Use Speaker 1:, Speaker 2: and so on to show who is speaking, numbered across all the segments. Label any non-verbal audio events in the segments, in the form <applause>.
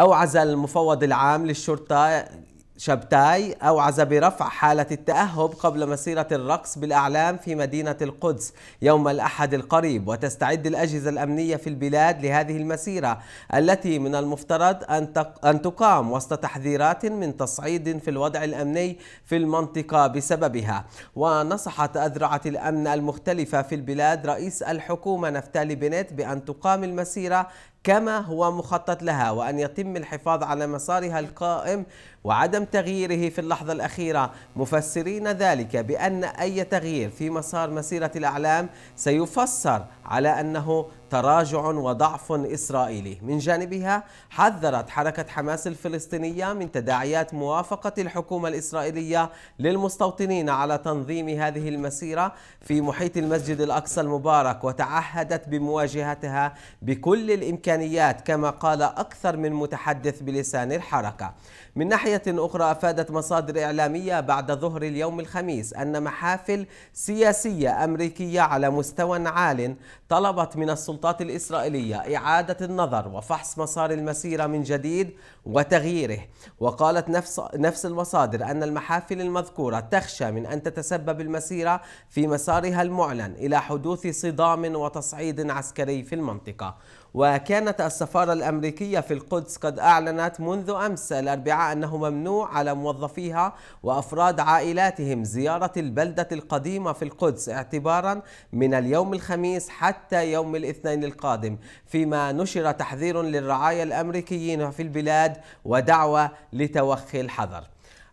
Speaker 1: أوعز المفوض العام للشرطة شبتاي أوعز برفع حالة التأهب قبل مسيرة الرقص بالأعلام في مدينة القدس يوم الأحد القريب وتستعد الأجهزة الأمنية في البلاد لهذه المسيرة التي من المفترض أن تقام وسط تحذيرات من تصعيد في الوضع الأمني في المنطقة بسببها ونصحت أذرعة الأمن المختلفة في البلاد رئيس الحكومة نفتالي بنت بأن تقام المسيرة كما هو مخطط لها وأن يتم الحفاظ على مسارها القائم وعدم تغييره في اللحظة الأخيرة مفسرين ذلك بأن أي تغيير في مسار مسيرة الأعلام سيفسر على أنه تراجع وضعف إسرائيلي من جانبها حذرت حركة حماس الفلسطينية من تداعيات موافقة الحكومة الإسرائيلية للمستوطنين على تنظيم هذه المسيرة في محيط المسجد الأقصى المبارك وتعهدت بمواجهتها بكل الإمكانيات كما قال أكثر من متحدث بلسان الحركة من ناحية أخرى أفادت مصادر إعلامية بعد ظهر اليوم الخميس أن محافل سياسية أمريكية على مستوى عال طلبت من السلطات الإسرائيلية إعادة النظر وفحص مسار المسيرة من جديد وتغييره وقالت نفس, نفس المصادر أن المحافل المذكورة تخشى من أن تتسبب المسيرة في مسارها المعلن إلى حدوث صدام وتصعيد عسكري في المنطقة وكانت السفارة الأمريكية في القدس قد أعلنت منذ أمس الأربعاء أنه ممنوع على موظفيها وأفراد عائلاتهم زيارة البلدة القديمة في القدس اعتبارا من اليوم الخميس حتى يوم الاثنين القادم فيما نشر تحذير للرعايا الأمريكيين في البلاد ودعوة لتوخي الحذر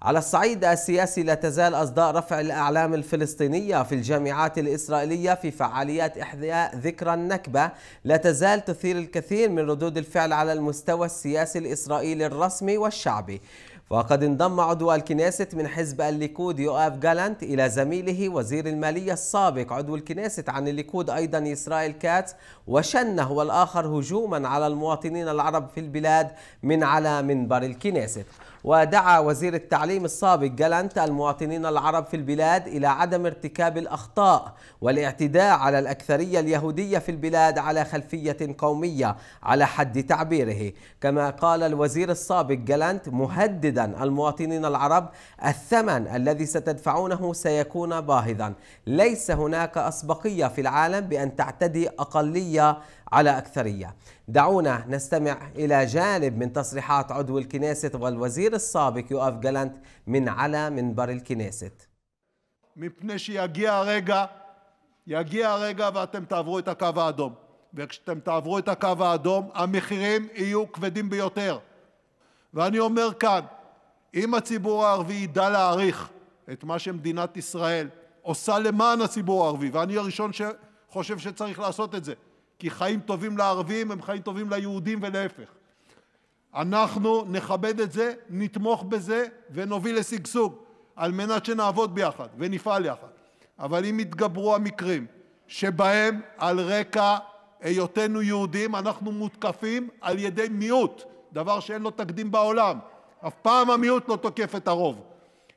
Speaker 1: على الصعيد السياسي لا تزال أصداء رفع الأعلام الفلسطينية في الجامعات الإسرائيلية في فعاليات إحياء ذكرى النكبة لا تزال تثير الكثير من ردود الفعل على المستوى السياسي الإسرائيلي الرسمي والشعبي وقد انضم عضو الكنيست من حزب الليكود يؤاف جالانت إلى زميله وزير المالية السابق عضو الكنيست عن الليكود أيضا إسرائيل كاتس وشن هو الآخر هجوما على المواطنين العرب في البلاد من على منبر الكنيست ودعا وزير التعليم السابق جالنت المواطنين العرب في البلاد إلى عدم ارتكاب الأخطاء والاعتداء على الأكثرية اليهودية في البلاد على خلفية قومية على حد تعبيره كما قال الوزير السابق جالنت مهددا المواطنين العرب الثمن الذي ستدفعونه سيكون باهظا ليس هناك أسبقية في العالم بأن تعتدي أقلية على أكثرية دعونا نستمع إلى جانب من تصريحات عضو الكنيسة والوزير الوزير السابق يؤاف جالانت من على منبر الكنيست
Speaker 2: מפני שיגיע הרגע, יגיע הרגע ואתם תעברו את הקו האדום. וכשאתם תעברו את הקו האדום, המחירים יהיו כבדים ביותר. ואני אומר כאן, אם הציבור הערבי ידע להעריך את מה שמדינת ישראל עושה למען הציבור הערבי, ואני הראשון שחושב שצריך לעשות את זה, כי חיים טובים לערבים הם חיים טובים ליהודים ולהפך, אנחנו נכבד את זה, נתמוך בזה ונוביל לשגשוג על מנת שנעבוד ביחד ונפעל יחד. אבל אם יתגברו המקרים שבהם על רקע היותנו יהודים אנחנו מותקפים על ידי מיעוט, דבר שאין לו תקדים בעולם, אף פעם המיעוט לא תוקף את הרוב.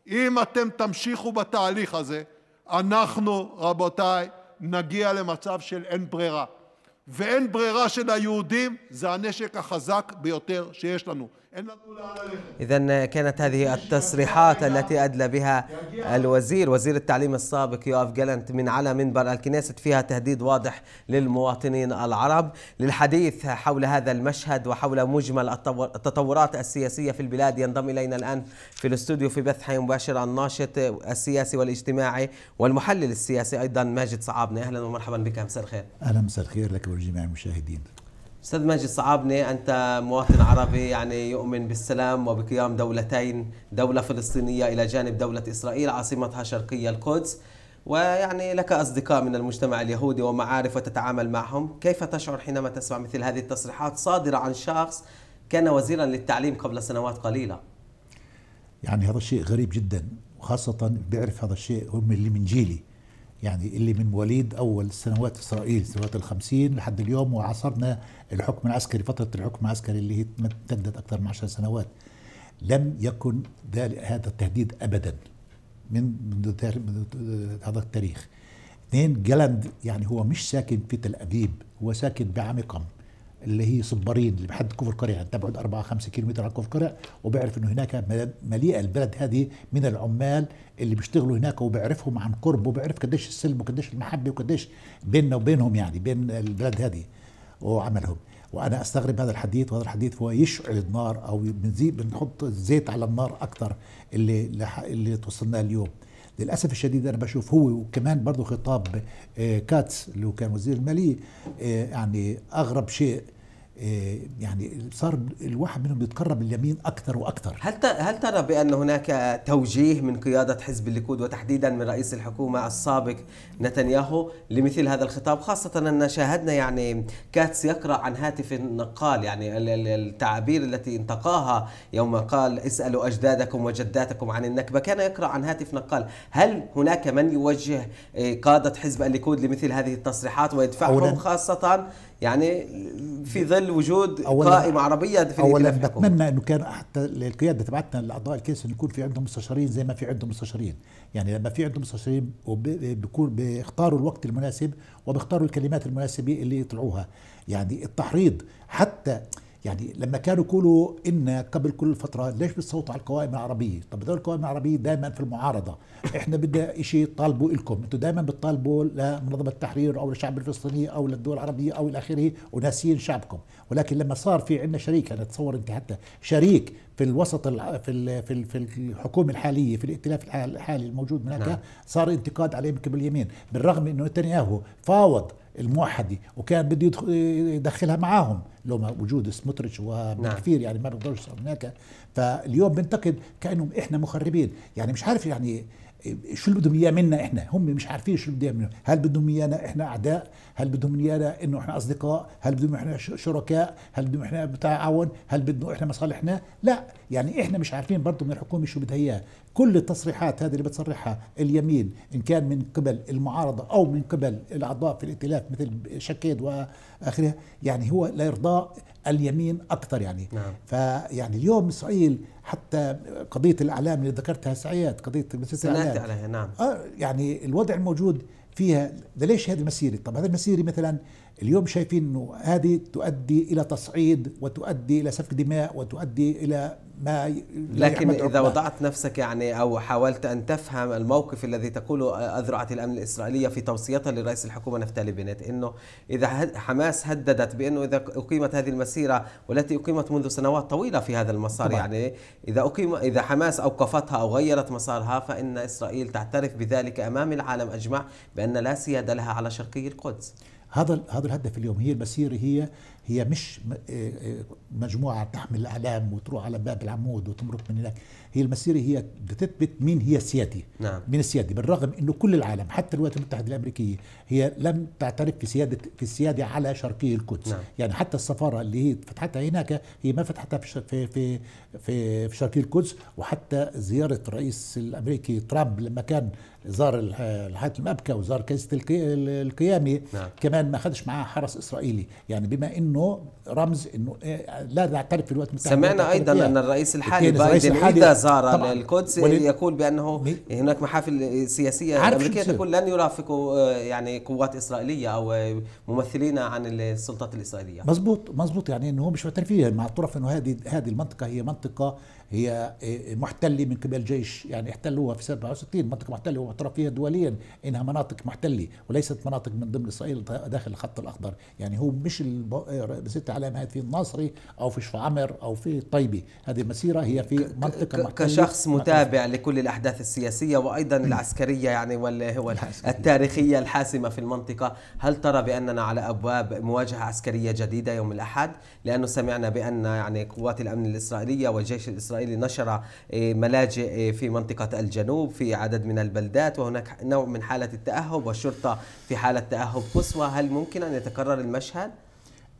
Speaker 2: אם אתם תמשיכו בתהליך הזה, אנחנו, רבותיי, נגיע למצב של אין ברירה. ואין ברירה של היהודים זה הנשק החזק ביותר שיש לנו,
Speaker 1: إذا كانت هذه التصريحات التي أدلى بها الوزير وزير التعليم السابق يوف جالنت من على منبر الكنيسة فيها تهديد واضح للمواطنين العرب للحديث حول هذا المشهد وحول مجمل التطورات السياسية في البلاد ينضم إلينا الآن في الاستوديو في بث حي مباشر الناشط السياسي والاجتماعي والمحلل السياسي أيضا ماجد صعابنا أهلا ومرحبا بك مساء الخير
Speaker 3: أهلا مساء الخير لك ولجميع المشاهدين
Speaker 1: استاذ ماجد صعابني انت مواطن عربي يعني يؤمن بالسلام وبقيام دولتين دوله فلسطينيه الى جانب دوله اسرائيل عاصمتها شرقيه القدس ويعني لك اصدقاء من المجتمع اليهودي ومعارف وتتعامل معهم كيف تشعر حينما تسمع مثل هذه التصريحات صادره عن شخص كان وزيرا للتعليم قبل سنوات قليله
Speaker 3: يعني هذا الشيء غريب جدا وخاصه بيعرف هذا الشيء هم اللي من جيلي يعني اللي من مواليد أول سنوات إسرائيل سنوات الخمسين لحد اليوم وعصرنا الحكم العسكري فترة الحكم العسكري اللي هي امتدت أكثر من عشر سنوات لم يكن هذا التهديد أبدا من منذ هذا التاريخ اثنين جلند يعني هو مش ساكن في تل أبيب هو ساكن بعمقم اللي هي صبارين اللي بحد كفر قريع يعني تبعد 4 5 كيلومتر عن كفر قريع وبعرف انه هناك مليئه البلد هذه من العمال اللي بيشتغلوا هناك وبعرفهم عن قرب وبعرف قديش السلم وقديش المحبه وقديش بيننا وبينهم يعني بين البلد هذه وعملهم وانا استغرب هذا الحديث وهذا الحديث هو يشعل النار او بنزيد بنحط زيت على النار اكثر اللي اللي توصلنا اليوم للاسف الشديد انا بشوف هو وكمان برضه خطاب آه، كاتس اللي هو كان وزير الماليه آه، يعني اغرب شيء آه، يعني صار الواحد منهم بيتقرب اليمين اكثر واكثر هل
Speaker 1: هل ترى بان هناك توجيه من قياده حزب الليكود وتحديدا من رئيس الحكومه السابق نتنياهو لمثل هذا الخطاب خاصه ان شاهدنا يعني كاتس يقرا عن هاتف نقال يعني التعابير التي انتقاها يوم قال اسالوا اجدادكم وجداتكم عن النكبه كان يقرا عن هاتف نقال هل هناك من يوجه آه، قاده حزب الليكود لمثل هذه التصريحات ويدفعهم خاصه يعني في ظل وجود قائمه عربيه في اولا
Speaker 3: بتمنى انه كان حتى القياده تبعتنا الاعضاء الكيس انه يكون في عندهم مستشارين زي ما في عندهم مستشارين يعني لما في عندهم مستشارين بيكون بيختاروا الوقت المناسب وبيختاروا الكلمات المناسبه اللي يطلعوها يعني التحريض حتى يعني لما كانوا يقولوا ان قبل كل فتره ليش بتصوتوا على القوائم العربيه؟ طب هذول القوائم العربيه دائما في المعارضه، احنا بدنا شيء طالبوا لكم، انتم دائما بتطالبوا لمنظمه التحرير او للشعب الفلسطيني او للدول العربيه او الى اخره وناسيين شعبكم، ولكن لما صار في عندنا شريك انا اتصور انت حتى شريك في الوسط في في, في الحكومه الحاليه في الائتلاف الحالي الموجود هناك نعم. صار انتقاد عليه من قبل اليمين، بالرغم انه نتنياهو فاوض الموحدة وكان بده يدخلها معاهم لو ما وجود سموتريتش وكثير نعم. يعني ما بيقدروا يصير هناك فاليوم بنتقد كانهم احنا مخربين يعني مش عارف يعني شو اللي بدهم اياه منا احنا هم مش عارفين شو بدهم منا هل بدهم ايانا احنا اعداء هل بدهم ايانا انه احنا اصدقاء هل بدهم احنا شركاء هل بدهم احنا بتعاون هل بدهم احنا مصالحنا لا يعني احنا مش عارفين برضه من الحكومه شو بدها اياه كل التصريحات هذه اللي بتصرحها اليمين إن كان من قبل المعارضة أو من قبل الأعضاء في الائتلاف مثل شكيد وآخرها يعني هو لإرضاء اليمين أكثر يعني نعم. فيعني اليوم إسرائيل حتى قضية الإعلام اللي ذكرتها سعيات قضية الاعلام عليها نعم آه يعني الوضع الموجود فيها ده ليش هذه المسيرة طب هذه المسيرة مثلا اليوم شايفين أنه هذه تؤدي إلى تصعيد وتؤدي إلى سفك دماء وتؤدي إلى ما لكن اذا
Speaker 1: وضعت نفسك يعني او حاولت ان تفهم الموقف الذي تقوله اذرعه الامن الاسرائيليه في توصيتها لرئيس الحكومه نفتالي بنت انه اذا حماس هددت بانه اذا اقيمت هذه المسيره والتي اقيمت منذ سنوات طويله في هذا المسار طبعا. يعني اذا اقيم اذا حماس اوقفتها او غيرت مسارها فان اسرائيل تعترف بذلك امام العالم اجمع بان لا سياده لها على شرقي القدس
Speaker 3: هذا هذا الهدف اليوم هي المسيره هي هي مش آه، آه، مجموعه تحمل اعلام وتروح على باب العمود وتمرق من هناك هي المسيره هي بتثبت مين هي السيادي نعم. مين السيادي بالرغم انه كل العالم حتى الولايات المتحده الامريكيه هي لم تعترف في سياده في السياده على شرقي القدس نعم. يعني حتى السفاره اللي هي فتحتها هناك هي ما فتحتها في في في في, في شرقي القدس وحتى زياره الرئيس الامريكي ترامب لما كان زار الحاكم المبكى وزار كنيسة القيامي نعم. كمان ما خدش معاه حرس إسرائيلي يعني بما أنه رمز أنه إيه، لا تعترف في الوقت المتحدة سمعنا أيضا أن الرئيس الحالي بايدن إذا زار للقدس يقول
Speaker 1: بأنه هناك محافل سياسية أمريكية تقول لن يرافقوا آه، يعني قوات إسرائيلية أو آه، ممثلين عن السلطات الإسرائيلية مزبوط
Speaker 3: مزبوط يعني أنه مش معترف فيها مع الطرف أنه هذه هذه المنطقة هي منطقة هي آه، محتلة من قبل جيش يعني احتلوها في 67 منطقة محتلة ومعترف فيها دوليا انها مناطق محتلة وليست مناطق من ضمن اسرائيل داخل الخط الاخضر يعني هو مش رئاسة العلامة هذه في الناصري او في شفا عمر او في طيبة هذه المسيرة هي في منطقة محتلة كشخص متابع
Speaker 1: لكل الأحداث السياسية وأيضا العسكرية يعني والتاريخية <laughs> الحاسمة في المنطقة هل ترى بأننا على أبواب مواجهة عسكرية جديدة يوم الأحد لأنه سمعنا بأن يعني قوات الأمن الإسرائيلية والجيش الإسرائيلي نشر إيه، ملاجئ إيه، في منطقة الجنوب في عدد من البلدات وهناك نوع من حالة التأهب والشرطة في حالة تأهب قصوى هل ممكن أن يتكرر المشهد؟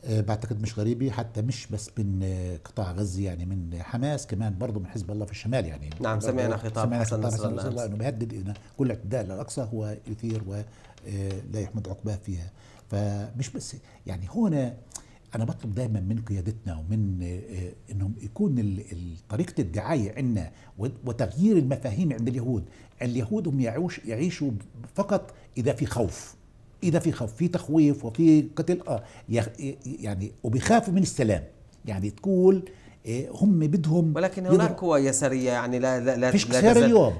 Speaker 3: آه، بعتقد مش غريبة حتى مش بس من آه، قطاع غزه يعني من حماس كمان برضه من حزب الله في الشمال يعني نعم سمعنا خطاب سمعنا حسن نصر الله, الله انه بيهدد ان كل اعتداء للاقصى هو يثير ولا آه، يحمد عقباه فيها فمش بس يعني هنا انا بطلب دائما من قيادتنا ومن انهم يكون طريقه الدعايه عندنا وتغيير المفاهيم عند اليهود اليهود هم يعيشوا فقط اذا في خوف اذا في خوف في تخويف وفي قتل اه إيه، يعني وبيخافوا من السلام يعني تقول إيه، هم بدهم ولكن هناك
Speaker 1: قوى يساريه يعني لا لا لا فيش لا اليوم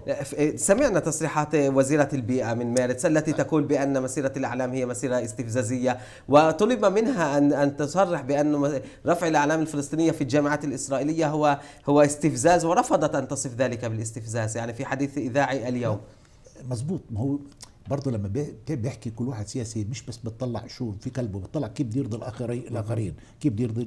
Speaker 1: سمعنا تصريحات وزيره البيئه من مارس التي آه. تقول بان مسيره الاعلام هي مسيره استفزازيه وطلب منها ان ان تصرح بان رفع الاعلام الفلسطينيه في الجامعات الاسرائيليه هو هو استفزاز ورفضت ان تصف ذلك بالاستفزاز يعني في حديث اذاعي اليوم
Speaker 3: مزبوط ما هو برضه لما بيحكي كل واحد سياسي مش بس بتطلع شو في قلبه بتطلع كيف بده يرضي الاخرين كيف بده يرضي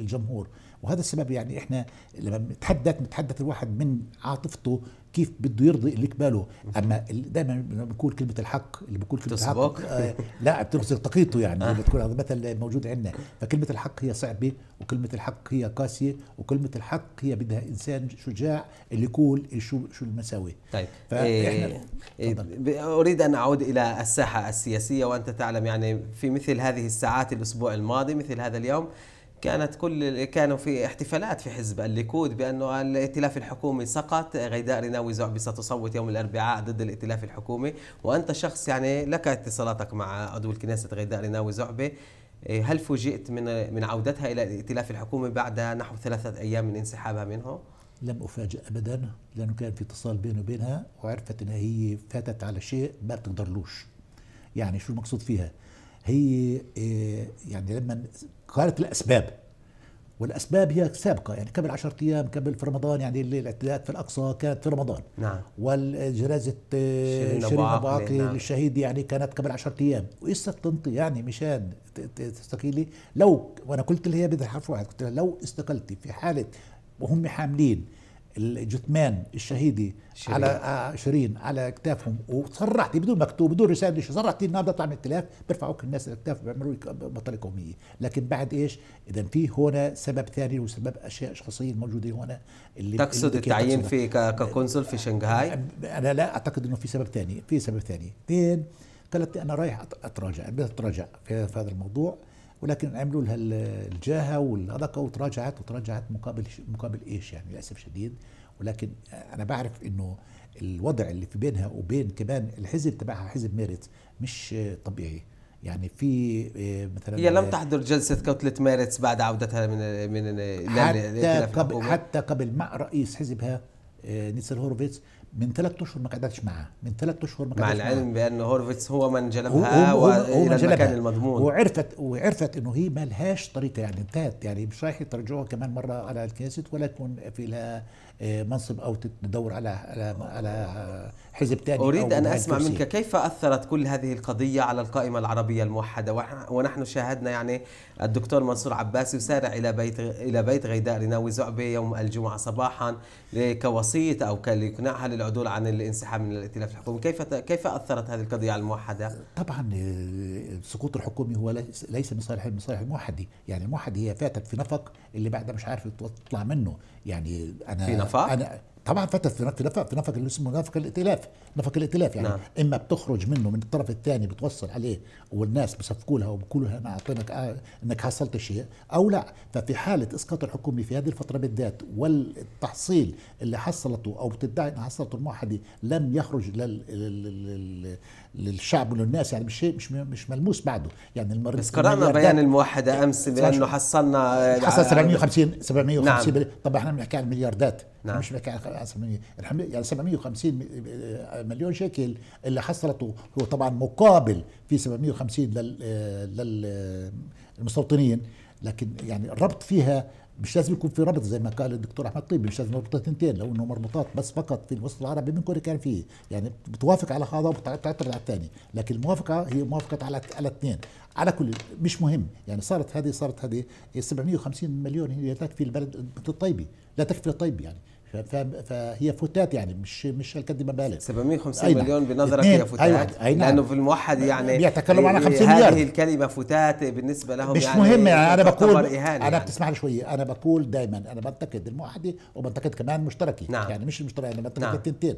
Speaker 3: الجمهور وهذا السبب يعني احنا لما بنتحدث بنتحدث الواحد من عاطفته كيف بده يرضي اللي قباله اما دائما بقول كلمه الحق اللي بقول كلمه الحق آه لا بتغسل تقيته يعني آه. بتكون هذا مثل موجود عندنا فكلمه الحق هي صعبه وكلمه الحق هي قاسيه وكلمه الحق هي بدها انسان شجاع اللي يقول شو شو المساوي
Speaker 1: طيب إيه إيه اريد ان اعود الى الساحه السياسيه وانت تعلم يعني في مثل هذه الساعات الاسبوع الماضي مثل هذا اليوم كانت كل كانوا في احتفالات في حزب الليكود بانه الائتلاف الحكومي سقط غيداء رناوي زعبي ستصوت يوم الاربعاء ضد الائتلاف الحكومي وانت شخص يعني لك اتصالاتك مع عضو الكنيسه غيداء رناوي زعبي إيه، هل فوجئت من من عودتها الى الائتلاف الحكومي بعد نحو ثلاثه ايام من انسحابها منه؟
Speaker 3: لم افاجئ ابدا لانه كان في اتصال بيني وبينها وعرفت انها هي فاتت على شيء ما بتقدرلوش يعني شو المقصود فيها؟ هي إيه، يعني لما قالت الأسباب والأسباب هي سابقة يعني قبل 10 أيام قبل في رمضان يعني الاعتداءات في الأقصى كانت في رمضان نعم والجنازة آه، شيرين أبو عاقل نعم. الشهيد يعني كانت قبل 10 أيام وايش تنطي يعني مشان تستقيلي لو وأنا قلت لها بدها حرف واحد قلت لها لو استقلتي في حالة وهم حاملين الجثمان الشهيدي شيرين. على آه، شيرين على اكتافهم وصرحتي بدون مكتوب بدون رساله شيء صرحتي هذا طعم الائتلاف بيرفعوك الناس الاكتاف بيعملوا بطاله قوميه لكن بعد ايش اذا في هنا سبب ثاني وسبب اشياء شخصيه موجوده هنا اللي تقصد اللي التعيين في
Speaker 1: كقنصل في شنغهاي
Speaker 3: انا لا اعتقد انه في سبب ثاني في سبب ثاني اثنين قالت لي انا رايح اتراجع بدي اتراجع في هذا الموضوع ولكن عملوا لها الجاهه والهضقه وتراجعت وتراجعت مقابل مقابل ايش يعني للاسف شديد ولكن انا بعرف انه الوضع اللي في بينها وبين كمان الحزب تبعها حزب ميرت مش طبيعي يعني
Speaker 1: في آه، مثلا هي لم تحضر جلسه كتله ميرتس بعد عودتها من من حتى قبل
Speaker 3: حتى قبل مع رئيس حزبها آه، نيسل هوروفيتس من ثلاث اشهر ما قعدتش معاه من ثلاث اشهر ما مع العلم
Speaker 1: بان هورفيتس هو من جلبها هو هو هو الى جلبها المضمون وعرفت
Speaker 3: وعرفت انه هي ما لهاش طريقه يعني انتهت يعني مش رايح ترجعوها كمان مره على الكنيست ولا يكون في لها آه، منصب او تدور على على على حزب ثاني اريد ان اسمع منك
Speaker 1: كيف اثرت كل هذه القضيه على القائمه العربيه الموحده ونحن شاهدنا يعني الدكتور منصور عباس يسارع الى بيت الى بيت غيداء رناوي زعبي يوم الجمعه صباحا كوسيط او ليقنعها للعدول عن الانسحاب من الائتلاف الحكومي كيف كيف اثرت هذه القضيه على الموحده
Speaker 3: طبعا آه، سقوط الحكومي هو ليس من صالح من الموحده يعني الموحده هي فاتت في نفق اللي بعدها مش عارف تطلع منه يعني انا في نفاق؟ انا طبعا فتت في نفق في نفق اللي اسمه نفق الائتلاف نفق الائتلاف يعني نعم. اما بتخرج منه من الطرف الثاني بتوصل عليه والناس بصفقوا لها وبقولوا انا اعطيناك آه، انك حصلت شيء او لا ففي حاله اسقاط الحكومه في هذه الفتره بالذات والتحصيل اللي حصلته او بتدعي انها حصلته الموحده لم يخرج لل... للشعب وللناس يعني مش مش مش ملموس بعده
Speaker 1: يعني المرة بس قرانا بيان الموحده امس بانه حصلنا حصل 750
Speaker 3: 750 نعم. طب احنا بنحكي عن ملياردات نعم. مش بنحكي عن 700 يعني 750 مليون شيكل اللي حصلته هو طبعا مقابل في 750 250 للمستوطنين لكن يعني الربط فيها مش لازم يكون في ربط زي ما قال الدكتور احمد طيب مش لازم نربط تنتين لو انه مربوطات بس فقط في الوسط العربي كوريا كان فيه يعني بتوافق على هذا وبتعترض على الثاني لكن الموافقه هي موافقه على على اثنين على كل مش مهم يعني صارت هذه صارت هذه 750 مليون هي لا تكفي البلد الطيبي لا تكفي الطيب يعني فهي فتات يعني مش مش هالقد
Speaker 1: مبالغ 750 نعم. مليون بنظرك هي فتات أيوة. نعم. لانه في الموحد يعني بيتكلم على 50 مليار هذه الكلمه فتات بالنسبه لهم مش يعني مهم يعني انا بقول انا يعني. لي شويه انا بقول
Speaker 3: دائما انا بنتقد الموحده وبنتقد كمان مشتركي نعم. يعني مش المشترك انا بنتقد نعم. التنتين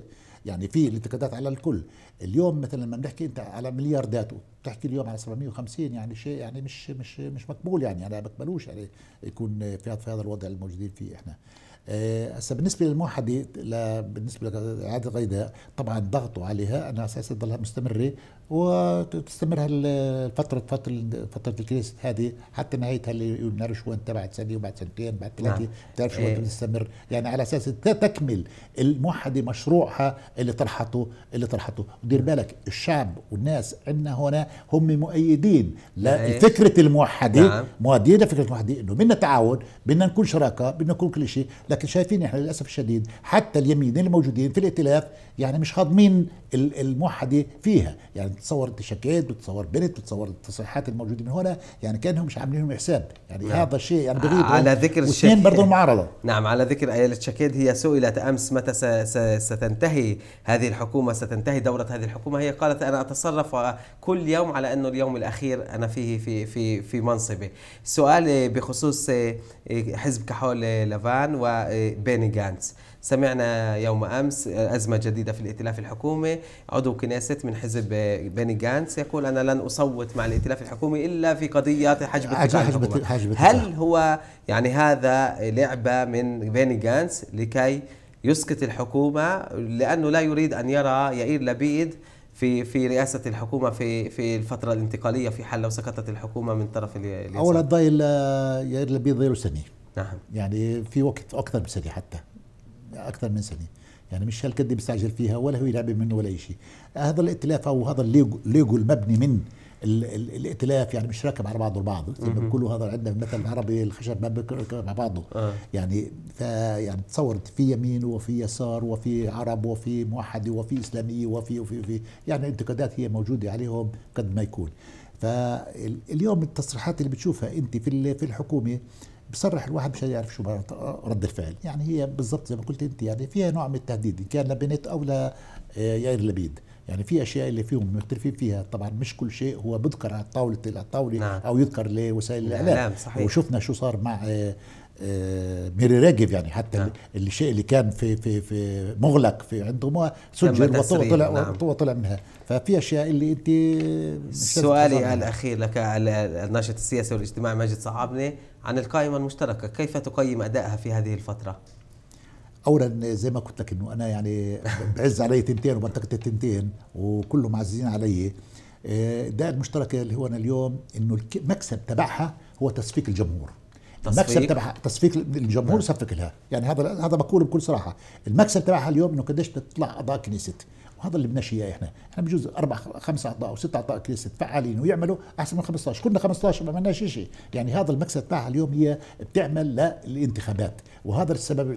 Speaker 3: يعني في الانتقادات على الكل اليوم مثلا لما بنحكي انت على ملياردات وبتحكي اليوم على 750 يعني شيء يعني مش مش مش مقبول يعني انا ما بقبلوش يعني يكون في هذا الوضع الموجودين فيه احنا آه، هسه بالنسبه للموحده بالنسبه لاعاده الغيداء طبعا ضغطوا عليها انا اساس تضلها مستمره وتستمر هالفتره فتره فتره الكريس هذه حتى نهايتها اللي بنعرف شو انت بعد سنه وبعد سنتين بعد نعم. ثلاثه نعم. بتعرف شو إيه. بتستمر يعني على اساس تكمل الموحده مشروعها اللي طرحته اللي طرحته ودير بالك الشعب والناس عندنا هنا هم مؤيدين لفكره إيه. الموحده نعم. مؤيدين لفكره الموحده انه بدنا تعاون بدنا نكون شراكه بدنا نكون كل شيء لكن شايفين احنا للاسف الشديد حتى اليمين الموجودين في الائتلاف يعني مش هاضمين الموحده فيها يعني تصور التشكيات وتصور بنت وتصور التصريحات الموجوده من هنا يعني كانهم مش عاملين لهم حساب يعني نعم. هذا الشيء يعني بغيب على ذكر الاثنين برضه المعارضه
Speaker 1: نعم على ذكر ايال الشكيد هي سئلت امس متى ستنتهي هذه الحكومه ستنتهي دوره هذه الحكومه هي قالت انا اتصرف كل يوم على انه اليوم الاخير انا فيه في في في منصبي سؤال بخصوص حزب كحول لافان وبيني جانتس سمعنا يوم امس آه، ازمه جديده في الائتلاف الحكومي عضو كنيست من حزب آه، بني جانس يقول انا لن اصوت مع الائتلاف الحكومي الا في قضيه حجب حجب حجب هل هو يعني هذا لعبه من بني جانس لكي يسقط الحكومه لانه لا يريد ان يرى يائير لبيد في في رئاسه الحكومه في في الفتره الانتقاليه في حال لو سقطت الحكومه من طرف اليسار اولا
Speaker 3: ضايل آه، يائير لبيد ضايل سنه نعم يعني في وقت اكثر من سنه حتى اكثر من سنه يعني مش هالقد بيستعجل فيها ولا هو يلعب منه ولا شيء هذا الائتلاف او هذا الليجو, المبني من الائتلاف يعني مش راكب على بعضه البعض بيقولوا هذا عندنا المثل العربي الخشب ما بيركب على بعضه آه. يعني فيعني تصور في يمين وفي يسار وفي عرب وفي موحده وفي اسلاميه وفي وفي وفي يعني انتقادات هي موجوده عليهم قد ما يكون فاليوم التصريحات اللي بتشوفها انت في في الحكومه بصرح الواحد مش يعرف شو رد الفعل يعني هي بالضبط زي ما قلت انت يعني فيها نوع من التهديد ان كان لبنت او آه، يائر لبيد يعني في اشياء اللي فيهم مختلفين فيها طبعا مش كل شيء هو بذكر على طاوله الطاوله نعم. او يذكر لوسائل الاعلام صحيح. وشفنا شو صار مع آه، آه، ميري راجف يعني حتى نعم. الشيء اللي كان في في في مغلق في عندهم سجل وطلع نعم. وطلع منها ففي اشياء اللي انت سؤالي الاخير
Speaker 1: لك الناشط السياسي والاجتماعي ماجد صعبني عن القائمة المشتركة كيف تقيم أدائها في هذه الفترة؟
Speaker 3: اولا زي ما قلت لك انه انا يعني بعز علي تنتين وبنتقد التنتين وكلهم عزيزين علي ده آه، المشتركه اللي هو انا اليوم انه المكسب تبعها هو تصفيق الجمهور تصفيق. المكسب تبعها تصفيق الجمهور نعم. صفق لها يعني هذا هذا بقوله بكل صراحه المكسب تبعها اليوم انه قديش تطلع اعضاء كنيست وهذا اللي بدناش اياه احنا احنا بجوز اربع خمسه اعضاء او ست اعضاء كنيسه فعالين ويعملوا احسن من 15 كنا 15 ما عملناش شيء يعني هذا المكسب تاعها اليوم هي بتعمل للانتخابات وهذا السبب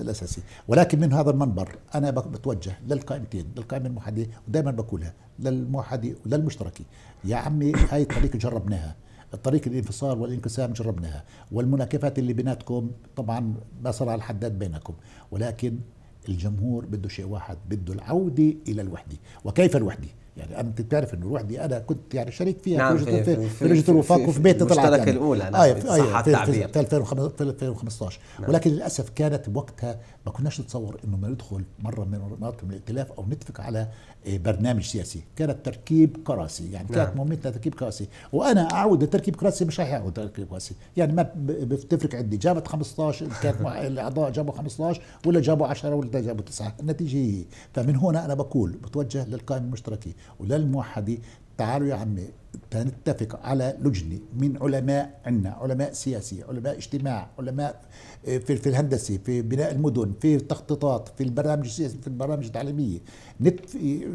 Speaker 3: الاساسي ولكن من هذا المنبر انا بتوجه للقائمتين للقائمه الموحده ودائما بقولها للموحده وللمشتركه يا عمي هاي الطريقة جربناها الطريق الانفصال والانقسام جربناها والمناكفات اللي بيناتكم طبعا ما صار على الحداد بينكم ولكن الجمهور بده شيء واحد بده العودة إلى الوحدة وكيف الوحدة يعني انت بتعرف انه الروح دي انا كنت يعني شريك فيها نعم في, في, في, في لجنه الوفاق وفي بيتي طلعت يعني الاولى نعم آه في, آه في, في, في 2015 نعم. ولكن للاسف كانت وقتها ما كناش نتصور انه ما ندخل مره من المرات من الائتلاف او نتفق على آه، برنامج سياسي كانت تركيب كراسي يعني كانت نعم. مهمتنا تركيب كراسي وانا اعود لتركيب كراسي مش اعود تركيب كراسي يعني ما بتفرق عندي جابت 15 كانت الاعضاء جابوا 15 ولا جابوا 10 ولا جابوا 9 النتيجه هي فمن هنا انا بقول بتوجه للقائمه المشتركه وللموحدة تعالوا يا عمي تنتفق على لجنه من علماء عنا علماء سياسي علماء اجتماع علماء آه، في في الهندسه في بناء المدن في التخطيطات في البرامج السياسيه في البرامج التعليميه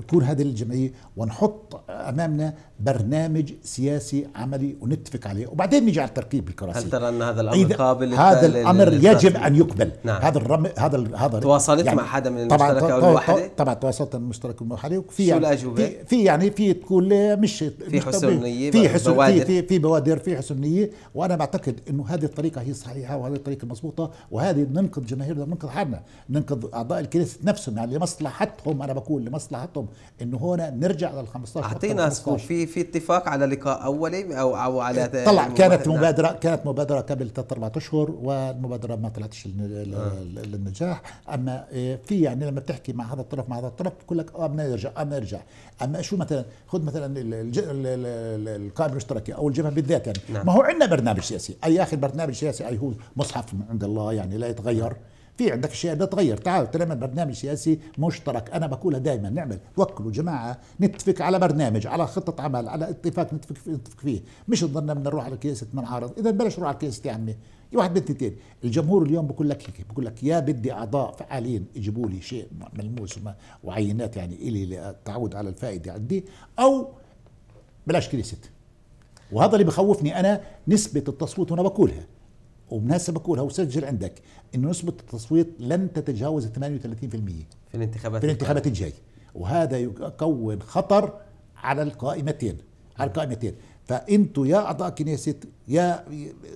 Speaker 3: تكون هذه الجمعيه ونحط امامنا برنامج سياسي عملي ونتفق عليه وبعدين نيجي على تركيب الكراسي هل ترى ان هذا الامر قابل هذا الامر يجب ان يقبل نعم. هذا الرم هذا ال... هذا يعني تواصلت يعني مع حدا من المشتركه الموحده طبعا تواصلت مع المشتركه والموحده وفي شو يعني في, في يعني في تقول مش في حسن نيه في حسن بوادر في, في بوادر في حسن نيه وانا بعتقد انه هذه الطريقه هي صحيحه وهذه الطريقه المضبوطه وهذه ننقذ جماهيرنا ننقذ حالنا ننقذ اعضاء الكنيسه نفسهم يعني لمصلحتهم انا بقول لمصلحتهم انه هنا نرجع لل 15 اعطينا في
Speaker 1: في اتفاق على لقاء اولي او او على إيه، طلع كانت مبادره
Speaker 3: كانت مبادره قبل ثلاث اربع اشهر والمبادره ما طلعتش آه. للنجاح اما إيه، في يعني لما بتحكي مع هذا الطرف مع هذا الطرف بقول لك اه بدنا نرجع اه بدنا نرجع اما شو مثلا خذ مثلا القائمه المشتركه او الجبهه بالذات يعني نعم. ما هو عندنا برنامج سياسي اي اخي برنامج سياسي اي هو مصحف عند الله يعني لا يتغير نعم. في عندك اشياء بدها تتغير تعالوا تعمل برنامج سياسي مشترك انا بقولها دائما نعمل وكلوا جماعه نتفق على برنامج على خطه عمل على اتفاق نتفق فيه, نتفق فيه. مش ضلنا بدنا نروح على كياسه منعارض اذا بلاش نروح على كياسه يا عمي واحد بنتين الجمهور اليوم بقول لك هيك بقول لك يا بدي اعضاء فعالين يجيبوا لي شيء ملموس وعينات يعني الي لتعود على الفائده عندي او بلاش كنيسة وهذا اللي بخوفني أنا نسبة التصويت وأنا بقولها ومناسبة بقولها وسجل عندك انه نسبه التصويت لن تتجاوز 38% في
Speaker 1: الانتخابات في الانتخابات
Speaker 3: الجايه وهذا يكون خطر على القائمتين على القائمتين فانتوا يا اعضاء كنيسه يا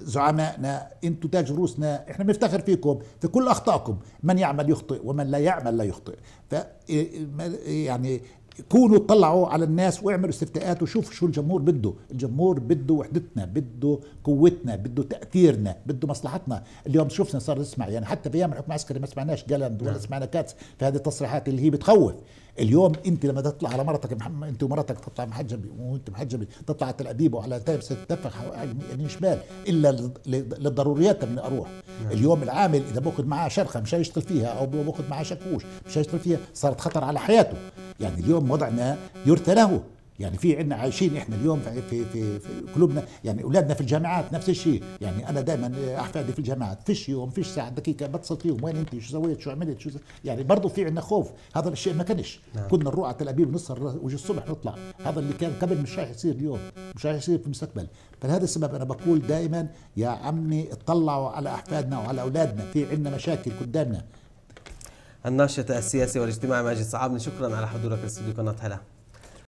Speaker 3: زعمائنا انتوا تاج رؤوسنا احنا بنفتخر فيكم في كل اخطائكم من يعمل يخطئ ومن لا يعمل لا يخطئ ف إيه، إيه، يعني كونوا طلعوا على الناس واعملوا استفتاءات وشوفوا شو الجمهور بده الجمهور بده وحدتنا بده قوتنا بده تأثيرنا بده مصلحتنا اليوم شفنا صار نسمع يعني حتى في أيام الحكم العسكري ما سمعناش جالاند ولا نعم. سمعنا كاتس في هذه التصريحات اللي هي بتخوف اليوم انت لما تطلع على مرتك محمد انت ومرتك تطلع محجبه وانت محجبه تطلع على تل ابيب وعلى تابس تتفخ يمين يعني شمال الا للضروريات من اروح نعم. اليوم العامل اذا باخذ معاه شرخه مش هيشتغل فيها او باخذ معاه شكوش مش هيشتغل فيها صارت خطر على حياته يعني اليوم وضعنا يرثى له يعني في عندنا عايشين احنا اليوم في في في, في قلوبنا يعني اولادنا في الجامعات نفس الشيء يعني انا دائما احفادي في الجامعات فيش يوم فيش ساعه دقيقه بتصل فيهم وين انت شو سويت شو عملت شو يعني برضه في عندنا خوف هذا الشيء ما كانش نعم. كنا نروح على تل ابيب نسهر وجه الصبح نطلع هذا اللي كان قبل مش راح يصير اليوم مش راح يصير في المستقبل فلهذا السبب انا بقول دائما يا عمي اطلعوا على احفادنا وعلى
Speaker 1: اولادنا في عندنا مشاكل قدامنا الناشط السياسي والاجتماعي ماجد صعابني شكرا على حضورك في استوديو قناه هلا